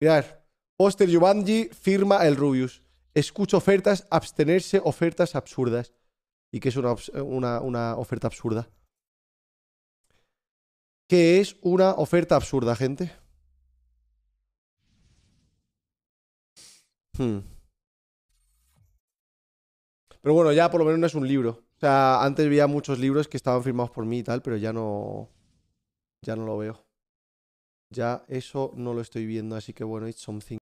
Mirad, Poster Yubanji firma el Rubius. Escucho ofertas, abstenerse, ofertas absurdas. ¿Y qué es una, una, una oferta absurda? ¿Qué es una oferta absurda, gente? Hmm. Pero bueno, ya por lo menos no es un libro. O sea, antes veía muchos libros que estaban firmados por mí y tal, pero ya no. Ya no lo veo ya eso no lo estoy viendo, así que bueno, it's something